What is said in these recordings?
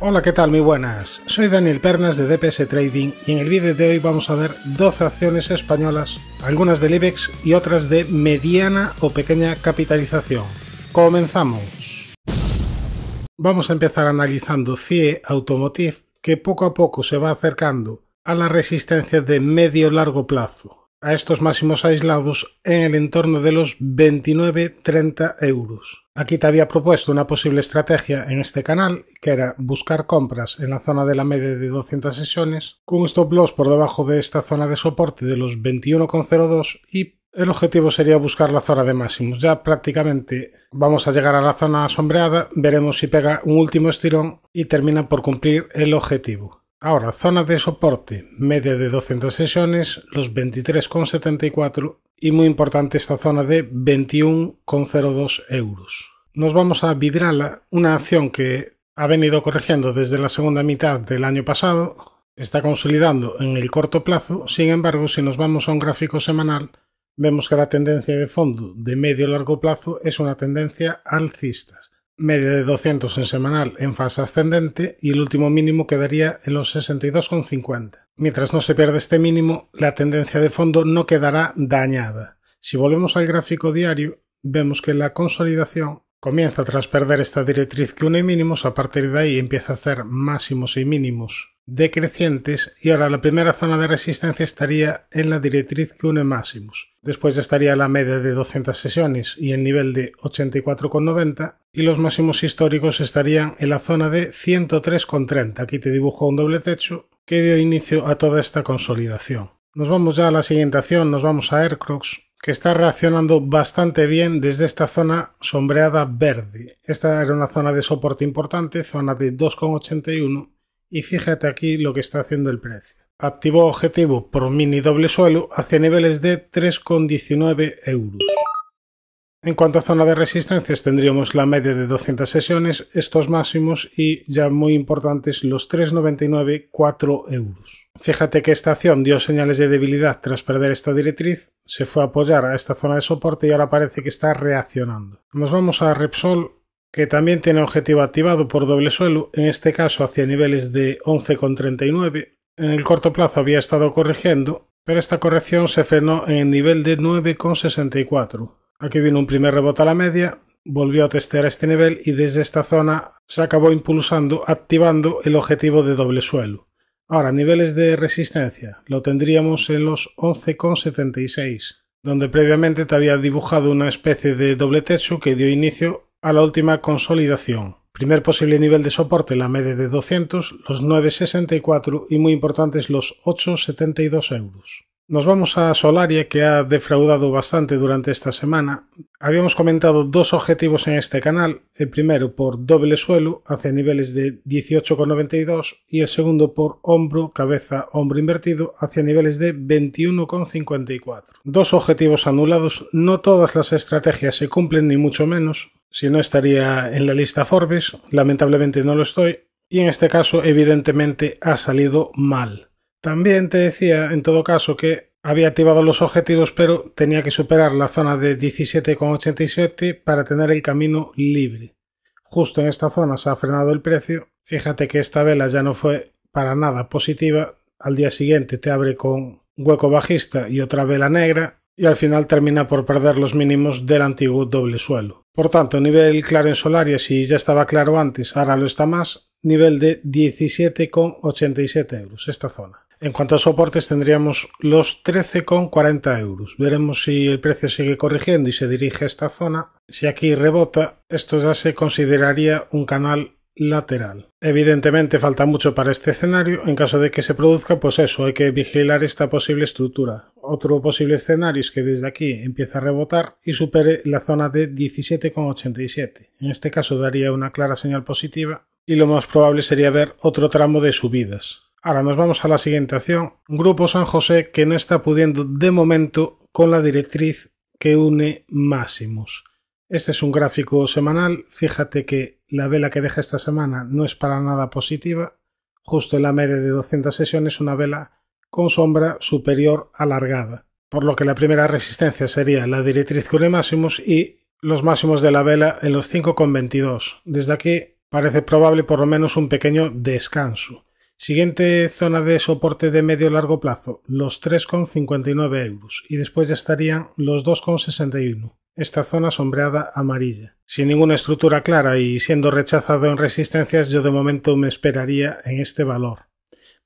Hola, ¿qué tal? Muy buenas. Soy Daniel Pernas de DPS Trading y en el vídeo de hoy vamos a ver 12 acciones españolas, algunas del IBEX y otras de mediana o pequeña capitalización. Comenzamos. Vamos a empezar analizando CIE Automotive, que poco a poco se va acercando a la resistencia de medio-largo plazo a estos máximos aislados en el entorno de los 29-30 euros. Aquí te había propuesto una posible estrategia en este canal, que era buscar compras en la zona de la media de 200 sesiones, con stop loss por debajo de esta zona de soporte de los 21,02 y el objetivo sería buscar la zona de máximos. Ya prácticamente vamos a llegar a la zona sombreada, veremos si pega un último estirón y termina por cumplir el objetivo. Ahora, zona de soporte, media de 200 sesiones, los 23,74 y muy importante esta zona de 21,02 euros. Nos vamos a Vidrala, una acción que ha venido corrigiendo desde la segunda mitad del año pasado, está consolidando en el corto plazo, sin embargo, si nos vamos a un gráfico semanal, vemos que la tendencia de fondo de medio-largo plazo es una tendencia alcista media de 200 en semanal en fase ascendente y el último mínimo quedaría en los 62,50. Mientras no se pierda este mínimo, la tendencia de fondo no quedará dañada. Si volvemos al gráfico diario, vemos que la consolidación comienza tras perder esta directriz que une mínimos, a partir de ahí empieza a hacer máximos y mínimos decrecientes y ahora la primera zona de resistencia estaría en la directriz que une máximos. Después estaría la media de 200 sesiones y el nivel de 84,90 y los máximos históricos estarían en la zona de 103,30. Aquí te dibujo un doble techo que dio inicio a toda esta consolidación. Nos vamos ya a la siguiente acción, nos vamos a Aircrox, que está reaccionando bastante bien desde esta zona sombreada verde. Esta era una zona de soporte importante, zona de 2,81 y fíjate aquí lo que está haciendo el precio. Activo objetivo por mini doble suelo hacia niveles de 3,19 euros. En cuanto a zona de resistencias, tendríamos la media de 200 sesiones, estos máximos y, ya muy importantes, los 3,99, 4 euros. Fíjate que esta acción dio señales de debilidad tras perder esta directriz, se fue a apoyar a esta zona de soporte y ahora parece que está reaccionando. Nos vamos a Repsol que también tiene objetivo activado por doble suelo, en este caso hacia niveles de 11,39. En el corto plazo había estado corrigiendo, pero esta corrección se frenó en el nivel de 9,64. Aquí vino un primer rebote a la media, volvió a testear este nivel y desde esta zona se acabó impulsando, activando el objetivo de doble suelo. Ahora, niveles de resistencia. Lo tendríamos en los 11,76, donde previamente te había dibujado una especie de doble techo que dio inicio a la última consolidación. Primer posible nivel de soporte la media de 200, los 9,64 y muy importantes los 8,72 euros. Nos vamos a Solaria, que ha defraudado bastante durante esta semana. Habíamos comentado dos objetivos en este canal, el primero por doble suelo hacia niveles de 18,92 y el segundo por hombro, cabeza, hombro invertido hacia niveles de 21,54. Dos objetivos anulados, no todas las estrategias se cumplen ni mucho menos, si no estaría en la lista Forbes, lamentablemente no lo estoy, y en este caso evidentemente ha salido mal. También te decía, en todo caso, que había activado los objetivos, pero tenía que superar la zona de 17,87 para tener el camino libre. Justo en esta zona se ha frenado el precio. Fíjate que esta vela ya no fue para nada positiva. Al día siguiente te abre con hueco bajista y otra vela negra y al final termina por perder los mínimos del antiguo doble suelo. Por tanto, nivel claro en Solaria, si ya estaba claro antes, ahora lo está más, nivel de 17,87 euros, esta zona. En cuanto a soportes tendríamos los 13,40 euros. Veremos si el precio sigue corrigiendo y se dirige a esta zona. Si aquí rebota, esto ya se consideraría un canal lateral. Evidentemente falta mucho para este escenario. En caso de que se produzca, pues eso, hay que vigilar esta posible estructura. Otro posible escenario es que desde aquí empiece a rebotar y supere la zona de 17,87. En este caso daría una clara señal positiva y lo más probable sería ver otro tramo de subidas. Ahora nos vamos a la siguiente acción. Grupo San José que no está pudiendo de momento con la directriz que une Máximos. Este es un gráfico semanal. Fíjate que la vela que deja esta semana no es para nada positiva. Justo en la media de 200 sesiones una vela con sombra superior alargada. Por lo que la primera resistencia sería la directriz que une Máximos y los máximos de la vela en los 5,22. Desde aquí parece probable por lo menos un pequeño descanso. Siguiente zona de soporte de medio largo plazo, los 3,59 euros y después ya estarían los 2,61. Esta zona sombreada amarilla. Sin ninguna estructura clara y siendo rechazado en resistencias, yo de momento me esperaría en este valor.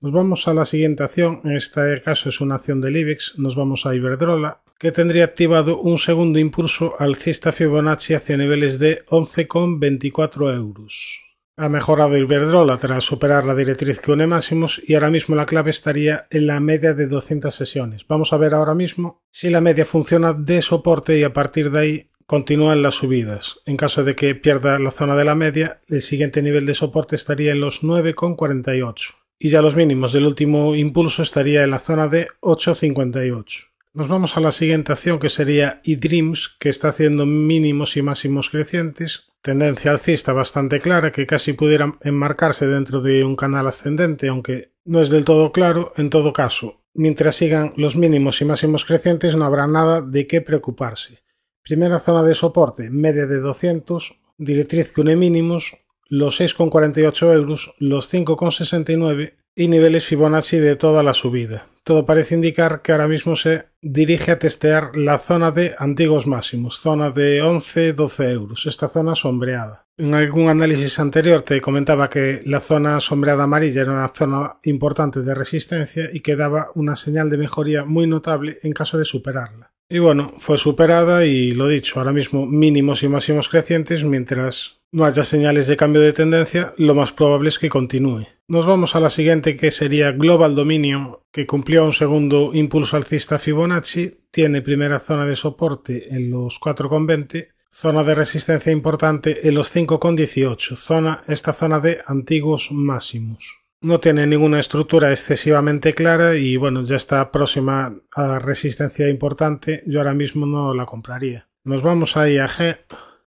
Nos vamos a la siguiente acción, en este caso es una acción del IBEX, nos vamos a Iberdrola, que tendría activado un segundo impulso alcista Fibonacci hacia niveles de 11,24 euros. Ha mejorado Iberdrola tras superar la directriz que une máximos y ahora mismo la clave estaría en la media de 200 sesiones. Vamos a ver ahora mismo si la media funciona de soporte y a partir de ahí continúan las subidas. En caso de que pierda la zona de la media, el siguiente nivel de soporte estaría en los 9,48 y ya los mínimos del último impulso estaría en la zona de 8,58. Nos vamos a la siguiente acción que sería eDreams, que está haciendo mínimos y máximos crecientes tendencia alcista bastante clara que casi pudiera enmarcarse dentro de un canal ascendente, aunque no es del todo claro en todo caso. Mientras sigan los mínimos y máximos crecientes no habrá nada de qué preocuparse. Primera zona de soporte, media de 200, directriz que une mínimos, los 6,48 euros, los 5,69 y niveles Fibonacci de toda la subida. Todo parece indicar que ahora mismo se dirige a testear la zona de antiguos máximos, zona de 11-12 euros, esta zona sombreada. En algún análisis anterior te comentaba que la zona sombreada amarilla era una zona importante de resistencia y que daba una señal de mejoría muy notable en caso de superarla. Y bueno, fue superada y lo dicho, ahora mismo mínimos y máximos crecientes mientras no haya señales de cambio de tendencia, lo más probable es que continúe. Nos vamos a la siguiente que sería Global Dominion, que cumplió un segundo impulso alcista Fibonacci, tiene primera zona de soporte en los 4,20, zona de resistencia importante en los 5,18, zona, esta zona de antiguos máximos. No tiene ninguna estructura excesivamente clara y bueno, ya está próxima a resistencia importante, yo ahora mismo no la compraría. Nos vamos a G.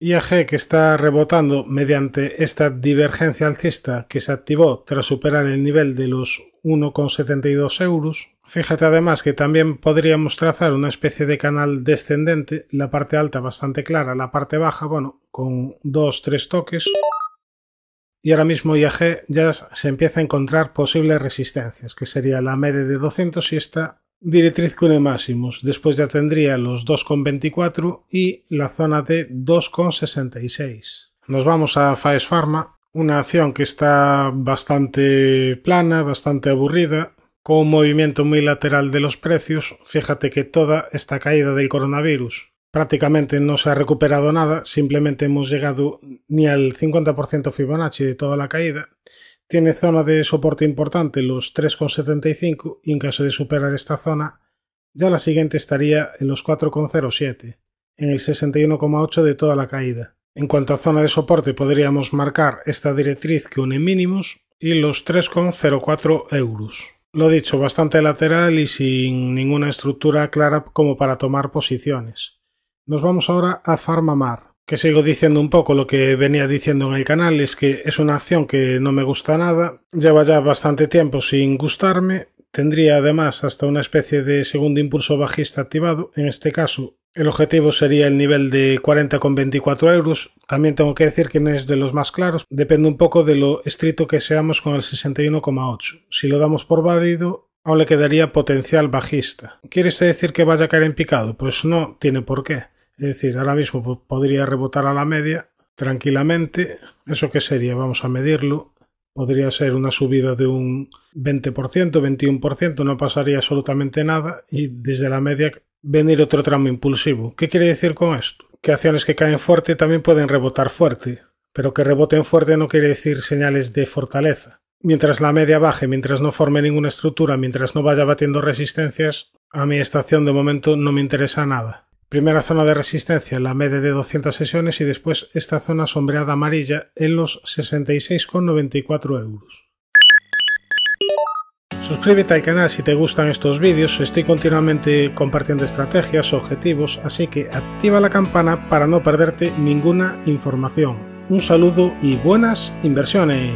IAG que está rebotando mediante esta divergencia alcista que se activó tras superar el nivel de los 1,72 euros. Fíjate además que también podríamos trazar una especie de canal descendente, la parte alta bastante clara, la parte baja, bueno, con dos, tres toques. Y ahora mismo IAG ya se empieza a encontrar posibles resistencias, que sería la media de 200 y esta Directriz Cune Máximos, después ya tendría los 2,24 y la zona de 2,66. Nos vamos a Faes Pharma, una acción que está bastante plana, bastante aburrida, con un movimiento muy lateral de los precios. Fíjate que toda esta caída del coronavirus prácticamente no se ha recuperado nada, simplemente hemos llegado ni al 50% Fibonacci de toda la caída tiene zona de soporte importante, los 3,75, y en caso de superar esta zona, ya la siguiente estaría en los 4,07, en el 61,8 de toda la caída. En cuanto a zona de soporte, podríamos marcar esta directriz que une mínimos y los 3,04 euros. Lo dicho, bastante lateral y sin ninguna estructura clara como para tomar posiciones. Nos vamos ahora a Farmamar que sigo diciendo un poco lo que venía diciendo en el canal, es que es una acción que no me gusta nada, lleva ya bastante tiempo sin gustarme, tendría además hasta una especie de segundo impulso bajista activado, en este caso el objetivo sería el nivel de 40 con euros. También tengo que decir que no es de los más claros. Depende un poco de lo estricto que seamos con el 61,8. Si lo damos por válido, aún le quedaría potencial bajista. ¿Quiere usted decir que vaya a caer en picado? Pues no, tiene por qué. Es decir, ahora mismo podría rebotar a la media tranquilamente. ¿Eso qué sería? Vamos a medirlo. Podría ser una subida de un 20%, 21%, no pasaría absolutamente nada y desde la media venir otro tramo impulsivo. ¿Qué quiere decir con esto? Que acciones que caen fuerte también pueden rebotar fuerte, pero que reboten fuerte no quiere decir señales de fortaleza. Mientras la media baje, mientras no forme ninguna estructura, mientras no vaya batiendo resistencias, a mi estación de momento no me interesa nada. Primera zona de resistencia en la media de 200 sesiones y después esta zona sombreada amarilla en los 66,94 euros. Suscríbete al canal si te gustan estos vídeos, estoy continuamente compartiendo estrategias, objetivos, así que activa la campana para no perderte ninguna información. Un saludo y buenas inversiones.